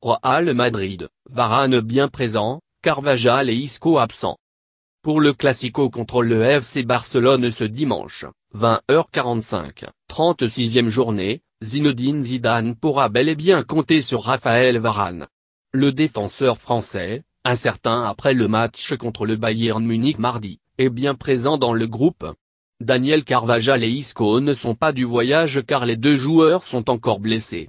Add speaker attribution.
Speaker 1: Real Madrid, Varane bien présent, Carvajal et Isco absent. Pour le Classico contre le FC Barcelone ce dimanche, 20h45, 36e journée, Zinedine Zidane pourra bel et bien compter sur Raphaël Varane. Le défenseur français, incertain après le match contre le Bayern Munich mardi, est bien présent dans le groupe. Daniel Carvajal et Isco ne sont pas du voyage car les deux joueurs sont encore blessés.